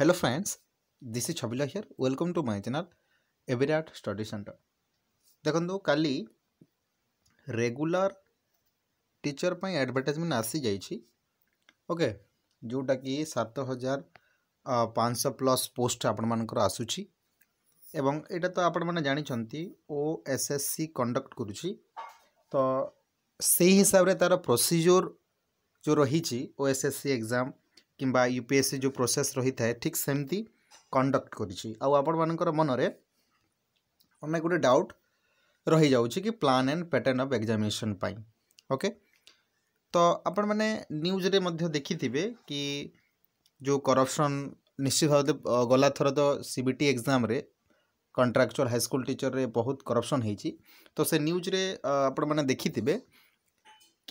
Hello friends, this is Chabila here. Welcome to my channel Everett Study Center. ଦେଖନ୍ତୁ କାଲି regular teacher ପାଇଁ advertisement ଆସିଯାଇଛି okay ଯେଉଁଟାକି ସାତ ହଜାର ପାଞ୍ଚଶହ ପ୍ଲସ୍ ପୋଷ୍ଟ ଆପଣମାନଙ୍କର ଆସୁଛି ଏବଂ ଏଇଟା ତ ଆପଣମାନେ ଜାଣିଛନ୍ତି O S S C conduct କରୁଛି ତ ସେଇ ହିସାବରେ ତା'ର ପ୍ରୋସିଜିଓର ଯେଉଁ ରହିଛି O S S C exam କିମ୍ବା ୟୁ ପି ଏସ୍ ସି ଯେଉଁ ପ୍ରୋସେସ୍ ରହିଥାଏ ଠିକ୍ ସେମିତି କଣ୍ଡକ୍ଟ କରିଛି ଆଉ ଆପଣମାନଙ୍କର ମନରେ ଅନେକ ଗୁଡ଼ିଏ ଡାଉଟ୍ ରହିଯାଉଛି କି plan and pattern of examination ପାଇଁ ଓକେ ତ ଆପଣମାନେ ନ୍ୟୁଜ୍ରେ ମଧ୍ୟ ଦେଖିଥିବେ କି ଯେଉଁ କରପ୍ସନ୍ ନିଶ୍ଚିତ ଭାବରେ ଗଲାଥର ତ ସି ବି ଟି ଏକ୍ଜାମ୍ରେ କଣ୍ଟ୍ରାକ୍ଚୁଆଲ୍ ହାଇସ୍କୁଲ୍ ଟିଚର୍ରେ ବହୁତ କରପ୍ସନ୍ ହେଇଛି ତ ସେ ନ୍ୟୁଜ୍ରେ ଆପଣମାନେ ଦେଖିଥିବେ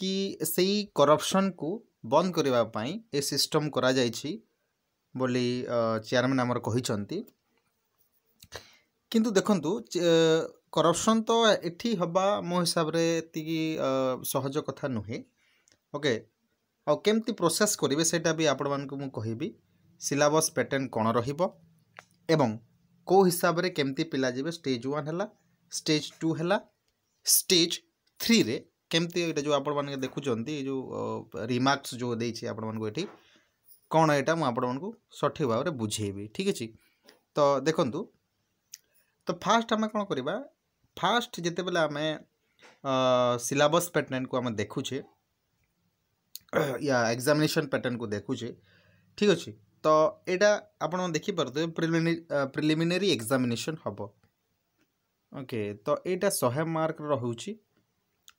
କି ସେଇ କରପ୍ସନ୍କୁ বন্ধ করা এ সিস্টম করা যাইছি বলে চেয়ারম্যান আমার କହିଛନ୍ତି কিন্তু দেখন্তু করপশন তো এটি হবা মো হিসাবে এতিকি সহজ কথা নুহে ওকে আমতি প্রোসেস করবে সেটা বি আপনার কহবি সিলাবস প্যাটর্ন কোণ রহব এবং কেউ হিসাবে কেমতি পিলা যাবে স্টেজ ওয়ান হল স্টেজ টু হল স্টেজ থ্রিরে କେମିତି ଏଇଟା ଯେଉଁ ଆପଣମାନେ ଦେଖୁଛନ୍ତି ଯେଉଁ ରିମାର୍କସ୍ ଯେଉଁ ଦେଇଛି ଆପଣମାନଙ୍କୁ ଏଠି କ'ଣ ଏଇଟା ମୁଁ ଆପଣମାନଙ୍କୁ ସଠିକ୍ ଭାବରେ ବୁଝେଇବି ଠିକ୍ ଅଛି ତ ଦେଖନ୍ତୁ ତ ଫାଷ୍ଟ ଆମେ କ'ଣ କରିବା ଫାଷ୍ଟ ଯେତେବେଳେ ଆମେ ସିଲାବସ୍ ପ୍ୟାଟର୍ନକୁ ଆମେ ଦେଖୁଛେ ୟା ଏକ୍ଜାମିନେସନ୍ ପ୍ୟାଟର୍ନକୁ ଦେଖୁଛେ ଠିକ୍ ଅଛି ତ ଏଇଟା ଆପଣ ଦେଖିପାରୁଥିବେ ପ୍ରିଲିମିନାରୀ ଏକ୍ଜାମିନେସନ୍ ହେବ ଓକେ ତ ଏଇଟା ଶହେ ମାର୍କର ରହୁଛି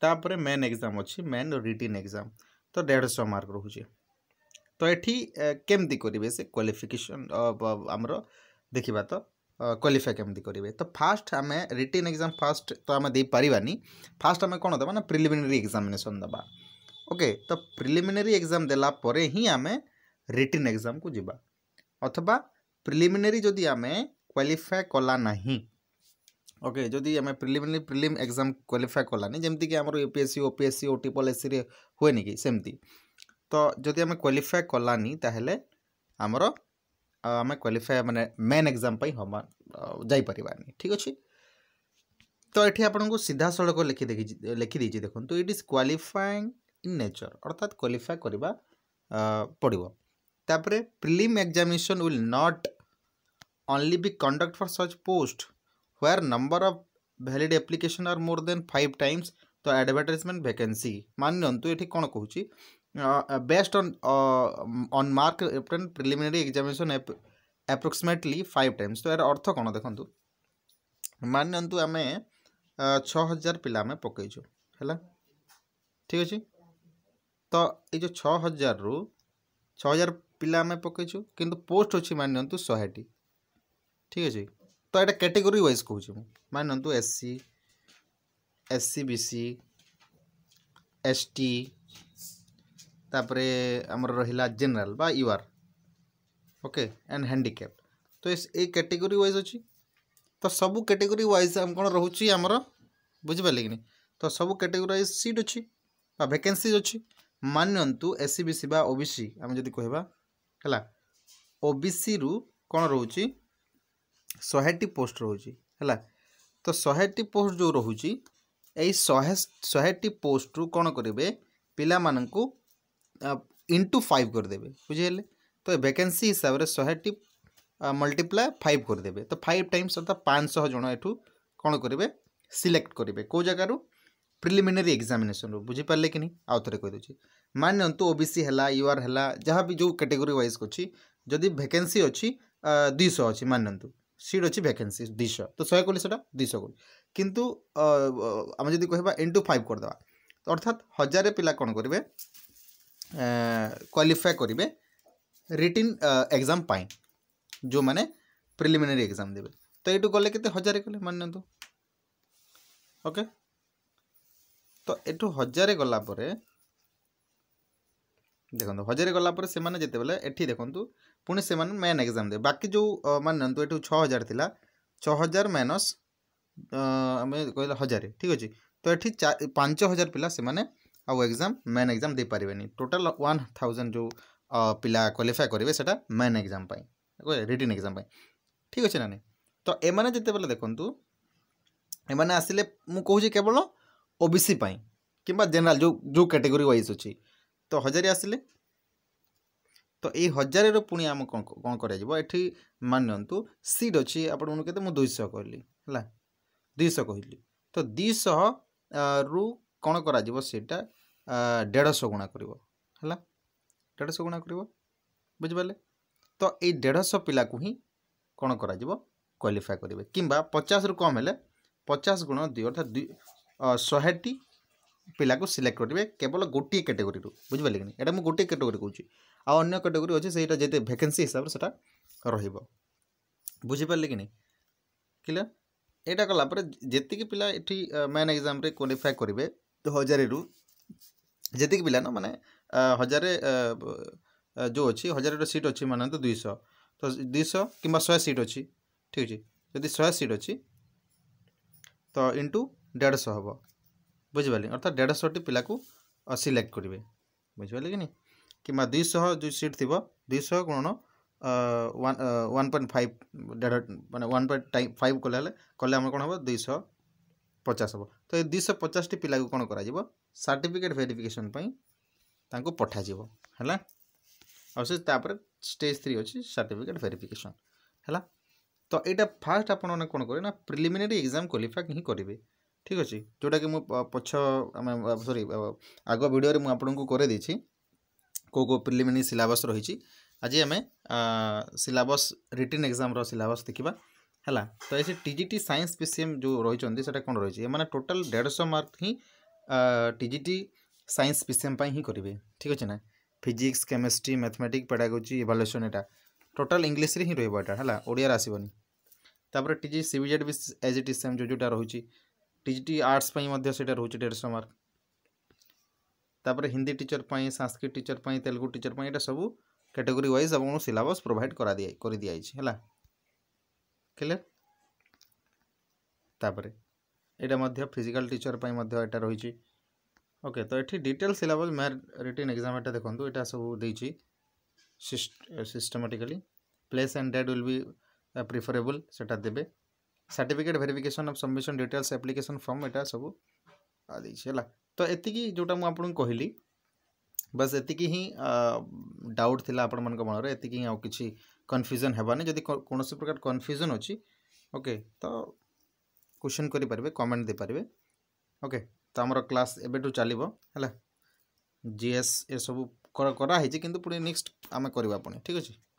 ତାପରେ ମେନ୍ ଏକ୍ଜାମ୍ ଅଛି ମେନ୍ ରିଟିନ୍ ଏକ୍ଜାମ୍ ତ ଦେଢ଼ଶହ ମାର୍କ ରହୁଛି ତ ଏଠି କେମିତି କରିବେ ସେ କ୍ୱାଲିଫିକେସନ୍ ଆମର ଦେଖିବା ତ କ୍ୱାଲିଫାଏ କେମିତି କରିବେ ତ ଫାଷ୍ଟ ଆମେ ରିଟିନ୍ ଏକ୍ଜାମ୍ ଫାଷ୍ଟ ତ ଆମେ ଦେଇପାରିବାନି ଫାଷ୍ଟ ଆମେ କ'ଣ ଦେବା ନା ପ୍ରିଲିମିନାରୀ ଏକ୍ଜାମିନେସନ୍ ଦେବା ଓକେ ତ ପ୍ରିଲିମିନାରୀ ଏକ୍ଜାମ୍ ଦେଲା ପରେ ହିଁ ଆମେ ରିଟିନ୍ ଏକ୍ଜାମ୍କୁ ଯିବା ଅଥବା ପ୍ରିଲିମିନାରୀ ଯଦି ଆମେ କ୍ୱାଲିଫାଏ କଲା ନାହିଁ ଓକେ ଯଦି ଆମେ ପ୍ରିଲିମିନାରୀ ପ୍ରିଲିମ୍ ଏକ୍ଜାମ୍ କ୍ୱାଲିଫାଏ କଲାନି ଯେମିତିକି ଆମର U P S C O P S C O triple S ସିରେ ହୁଏନି କି ସେମିତି ତ ଯଦି ଆମେ କ୍ୱାଲିଫାଏ କଲାନି ତାହେଲେ ଆମର ଆମେ କ୍ୱାଲିଫାଏ ମାନେ ମେନ୍ ଏକ୍ଜାମ୍ ପାଇଁ ହବା ଯାଇପାରିବାନି ଠିକ୍ ଅଛି ତ ଏଠି ଆପଣଙ୍କୁ ସିଧାସଳଖ ଲେଖି ଲେଖିଦେଇଛି ଦେଖନ୍ତୁ it is qualifying in nature ଅର୍ଥାତ୍ କ୍ୱାଲିଫାଏ କରିବା ପଡ଼ିବ ତାପରେ prelim examination will not only be conduct for such post where number of valid application are more than 5 times the advertisement vacancy मान नियंतु एठी कोन कहूची based on on mark obtain preliminary examination approximately five times तो यार अर्थ कौन देखंतु मान आम हमें 6000 पिला हमें है ठीक अछि तो ए जो 6000 रु 6000 पिला हमें पकेइछु पोस्ट अछि मान नियंतु ठीक अच्छे तो ये कैटेगोरी वाइज कह मान S C S C B C S T तापर आमर रहा general UR okay and handicap तो ये कैटेगोरी वाइज अच्छी तो सब कैटेगोरी वाइज कौन रोचे आमर कि नहीं तो सब कैटेगोरी वाइज सीट अच्छी भैकेसीज अच्छी मानतु S C B C OBC आम जी कहला ओबीसी रु कौन रोची शहेटी पोस्ट रोज है तो शहेटी पोस्ट जो रोज यही पोस्ट रू कौन करेंगे पा मान इंटू फाइव करदे बुझे तो भैके हिसाब से शहेटी मल्टीप्लाय फाइव करदे तो फाइव टाइम्स अर्थात पाँच शह जन यू कौन करेंगे सिलेक्ट करेंगे कौ जगार प्रिलिमिनरी एग्जामिनेसन बुझीपारे कि नहीं आउ थे कहीदे मान नि ओ बी सी है यूआर है जहाँ भी जो कैटेगोरी वाइज अच्छी जदि भैके अच्छी दुई अच्छी मान नि ସିଟ୍ ଅଛି ଭ୍ୟାକେନ୍ସି ଦୁଇଶହ ତ ଶହେ କୋଡ଼ିଏ ସେଇଟା ଦୁଇଶହ କୋଡ଼ିଏ କିନ୍ତୁ ଆମେ ଯଦି କହିବା ଇଣ୍ଟୁ ଫାଇଭ୍ କରିଦେବା ଅର୍ଥାତ୍ ହଜାରେ ପିଲା କ'ଣ କରିବେ କ୍ୱାଲିଫାଏ କରିବେ ରିଟିନ୍ ଏକ୍ଜାମ୍ ପାଇଁ ଯେଉଁମାନେ ପ୍ରିଲିମିନାରୀ ଏକ୍ଜାମ୍ ଦେବେ ତ ଏଇଠୁ ଗଲେ କେତେ ହଜାରେ ଗଲେ ମାନିନିଅନ୍ତୁ ଓକେ ତ ଏଠୁ ହଜାରେ ଗଲା ପରେ ଦେଖନ୍ତୁ ହଜାରେ ଗଲା ପରେ ସେମାନେ ଯେତେବେଳେ ଏଠି ଦେଖନ୍ତୁ ପୁଣି ସେମାନେ ମେନ୍ ଏକ୍ଜାମ୍ ଦେବେ ବାକି ଯେଉଁ ମାନେ ନିଅନ୍ତୁ ଏଠୁ ଛଅ ହଜାର ଥିଲା ଛଅ ହଜାର ମାଇନସ୍ ଆମେ କହିଲେ ହଜାରେ ଠିକ୍ ଅଛି ତ ଏଠି ପାଞ୍ଚ ହଜାର ପିଲା ସେମାନେ ଆଉ ଏକ୍ଜାମ୍ ମେନ୍ ଏକ୍ଜାମ୍ ଦେଇପାରିବେନି ଟୋଟାଲ୍ ୱାନ୍ ଥାଉଜେଣ୍ଡ ଯେଉଁ ପିଲା କ୍ୱାଲିଫାଏ କରିବେ ସେଇଟା ମେନ୍ ଏକ୍ଜାମ୍ ପାଇଁ ରିଟିନ୍ ଏକ୍ଜାମ୍ ପାଇଁ ଠିକ୍ ଅଛି ନା ନାହିଁ ତ ଏମାନେ ଯେତେବେଳେ ଦେଖନ୍ତୁ ଏମାନେ ଆସିଲେ ମୁଁ କହୁଛି କେବଳ ଓ ବି ସି ପାଇଁ କିମ୍ବା ଜେନେରାଲ୍ ଯେଉଁ ଯେଉଁ କାଟେଗୋରୀ ୱାଇଜ୍ ଅଛି ତ ହଜାରେ ଆସିଲେ ତ ଏଇ ହଜାରର ପୁଣି ଆମ କ'ଣ କ'ଣ କରାଯିବ ଏଠି ମାନିନିଅନ୍ତୁ ସିଟ୍ ଅଛି ଆପଣମାନଙ୍କୁ କେତେ ମୁଁ ଦୁଇଶହ କହିଲି ହେଲା ଦୁଇଶହ କହିଲି ତ ଦୁଇଶହ ରୁ କ'ଣ କରାଯିବ ସେଇଟା ଦେଢ଼ଶହ ଗୁଣା କରିବ ହେଲା ଦେଢ଼ଶହ ଗୁଣା କରିବ ବୁଝିପାରିଲେ ତ ଏଇ ଦେଢ଼ଶହ ପିଲାକୁ ହିଁ କ'ଣ କରାଯିବ କ୍ୱାଲିଫାଏ କରିବେ କିମ୍ବା ପଚାଶରୁ କମ୍ ହେଲେ ପଚାଶ ଗୁଣ ଦୁଇ ଅର୍ଥାତ୍ ଦୁଇ ଶହେଟି ପିଲାକୁ ସିଲେକ୍ଟ କରିବେ କେବଳ ଗୋଟିଏ କ୍ୟାଟେଗୋରୀରୁ ବୁଝିପାରିଲେ କି ନାହିଁ ଏଇଟା ମୁଁ ଗୋଟିଏ କ୍ୟାଟେଗୋରୀ କହୁଛି ଆଉ ଅନ୍ୟ କାଟେଗୋରୀ ଅଛି ସେଇଟା ଯେତେ ଭ୍ୟାକେନ୍ସି ହିସାବରେ ସେଟା ରହିବ ବୁଝିପାରିଲେ କି ନାହିଁ କ୍ଲିଅର୍ ଏଇଟା କଲା ପରେ ଯେତିକି ପିଲା ଏଠି ମେନ୍ ଏକ୍ଜାମ୍ରେ କ୍ୱାଲିଫାଏ କରିବେ ହଜାରେରୁ ଯେତିକି ପିଲା ନା ମାନେ ହଜାରେ ଯେଉଁ ଅଛି ହଜାରେର ସିଟ୍ ଅଛି ମାନନ୍ତୁ ଦୁଇଶହ ତ ଦୁଇଶହ କିମ୍ବା ଶହେ ସିଟ୍ ଅଛି ଠିକ୍ ଅଛି ଯଦି ଶହେ ସିଟ୍ ଅଛି ତ ଇଣ୍ଟୁ ଦେଢ଼ଶହ ହେବ ବୁଝିପାରିଲେ ଅର୍ଥାৎ ଦେଢ଼ଶହଟି ପିଲାକୁ ସିଲେକ୍ଟ କରିବେ ବୁଝିପାରିଲେ କି ନାହିଁ କିମ୍ବା ଦୁଇଶହ ଯେଉଁ ସିଟ୍ ଥିବ ଦୁଇଶହ ଗୁଣନ ୱାନ୍ ପଏଣ୍ଟ ଫାଇଭ୍ ଦେଢ଼ ମାନେ ୱାନ୍ ପଏଣ୍ଟ ଟାଇମ୍ ଫାଇଭ୍ କଲେ ହେଲେ କଲେ ଆମର କ'ଣ ହେବ ଦୁଇଶହ ପଚାଶ ହେବ ତ ଏ ଦୁଇଶହ ପଚାଶଟି ପିଲାକୁ କ'ଣ କରାଯିବ ସାର୍ଟିଫିକେଟ୍ ଭେରିଫିକେସନ୍ ପାଇଁ ତାଙ୍କୁ ପଠାଯିବ ହେଲା ଆଉ ସେ ତାପରେ ଷ୍ଟେଜ୍ ଥ୍ରୀ ଅଛି ସାର୍ଟିଫିକେଟ୍ ଭେରିଫିକେସନ୍ ହେଲା ତ ଏଇଟା ଫାର୍ଷ୍ଟ ଆପଣମାନେ କ'ଣ କରିବେ ନା ପ୍ରିଲିମିନାରୀ ଏକ୍ଜାମ୍ କ୍ୱାଲିଫାଏ ହିଁ କରିବେ ଠିକ୍ ଅଛି ଯେଉଁଟାକି ମୁଁ ପଛ ଆମେ ସରି ଆଗ ଭିଡ଼ିଓରେ ମୁଁ ଆପଣଙ୍କୁ କରେଇଦେଇଛି କେଉଁ କେଉଁ ପ୍ରିଲିମିନାରୀ ସିଲାବସ୍ ରହିଛି ଆଜି ଆମେ ସିଲାବସ୍ ରିଟିନ୍ ଏକ୍ଜାମ୍ର ସିଲାବସ୍ ଦେଖିବା ହେଲା ତ ଏ ସେ T G T science P C M ଯେଉଁ ରହିଛନ୍ତି ସେଇଟା କ'ଣ ରହିଛି ଏମାନେ ଟୋଟାଲ୍ ଦେଢ଼ଶହ ମାର୍କ ହିଁ T G T science P C M ପାଇଁ ହିଁ କରିବେ ଠିକ୍ ଅଛି ନା physics chemistry mathematic pedagogy evaluation ଏଇଟା ଟୋଟାଲ୍ ଇଂଲିଶରେ ହିଁ ରହିବ ଏଇଟା ହେଲା ଓଡ଼ିଆରେ ଆସିବନି ତାପରେ T G C B Z B H T C M ଯେଉଁ ଯେଉଁଟା ରହୁଛି ଟି ଜି ଟି ଆର୍ଟ୍ସ ପାଇଁ ମଧ୍ୟ ସେଇଟା ରହୁଛି ଦେଢ଼ଶହ ମାର୍କ ତାପରେ ହିନ୍ଦୀ ଟିଚର୍ ପାଇଁ ସାଂସ୍କ୍ରିଟ ଟିଚର୍ ପାଇଁ ତେଲୁଗୁ ଟିଚର୍ ପାଇଁ ଏଇଟା ସବୁ କ୍ୟାଟେଗୋରୀ ୱାଇଜ୍ ଆପଣଙ୍କୁ ସିଲାବସ୍ ପ୍ରୋଭାଇଡ଼ କରାଦିଆ କରିଦିଆଯାଇଛି ହେଲା କ୍ଲିୟର ତାପରେ ଏଇଟା ମଧ୍ୟ ଫିଜିକାଲ୍ ଟିଚର୍ ପାଇଁ ମଧ୍ୟ ଏଇଟା ରହିଛି ଓକେ ତ ଏଠି detail syllabus math written exam ଏଇଟା ଦେଖନ୍ତୁ ଏଇଟା ସବୁ ଦେଇଛି systematically place and date will be preferable ସେଟା ଦେବେ certificate verification of submission details application form ଏଇଟା ସବୁ ଦେଇଛି ହେଲା ତ ଏତିକି ଯେଉଁଟା ମୁଁ ଆପଣଙ୍କୁ କହିଲି ବାସ୍ ଏତିକି ହିଁ ଡାଉଟ୍ ଥିଲା ଆପଣମାନଙ୍କ ମନରେ ଏତିକି ହିଁ ଆଉ କିଛି କନଫ୍ୟୁଜନ୍ ହେବାନି ଯଦି କୌଣସି ପ୍ରକାର କନଫ୍ୟୁଜନ୍ ଅଛି ଓକେ ତ क्वेश्चन करेंगे कमेंट दे पारे ओके तो आमर क्लास एवं चलो है जीएस ये सब कराई कि पुणी नेक्स्ट आम करवा पुणी ठीक अच्छे